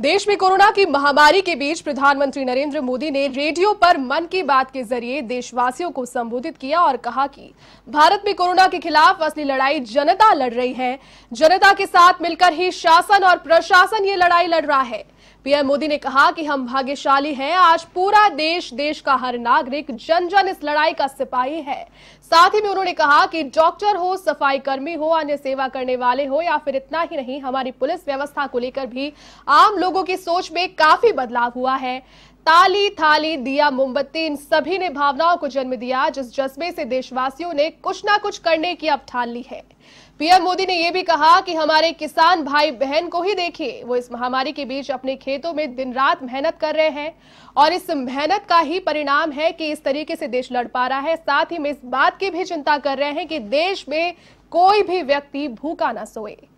देश में कोरोना की महामारी के बीच प्रधानमंत्री नरेंद्र मोदी ने रेडियो पर मन की बात के जरिए देशवासियों को संबोधित किया और कहा कि भारत में कोरोना के खिलाफ असली लड़ाई जनता लड़ रही है जनता के साथ मिलकर ही शासन और प्रशासन ये लड़ाई लड़ रहा है पीएम मोदी ने कहा कि हम भाग्यशाली हैं आज पूरा देश देश का हर नागरिक जन जन इस लड़ाई का सिपाही है साथ ही में उन्होंने कहा कि डॉक्टर हो सफाई कर्मी हो अन्य सेवा करने वाले हो या फिर इतना ही नहीं हमारी पुलिस व्यवस्था को लेकर भी आम लोगों की सोच में काफी बदलाव हुआ है ताली थाली दिया मोमबत्ती इन सभी ने भावनाओं को जन्म दिया जिस जज्बे से देशवासियों ने कुछ ना कुछ करने की अब ठान ली है पीएम मोदी ने यह भी कहा कि हमारे किसान भाई बहन को ही देखिए वो इस महामारी के बीच अपने खेतों में दिन रात मेहनत कर रहे हैं और इस मेहनत का ही परिणाम है कि इस तरीके से देश लड़ पा रहा है साथ ही में इस बात की भी चिंता कर रहे हैं कि देश में कोई भी व्यक्ति भूखा ना सोए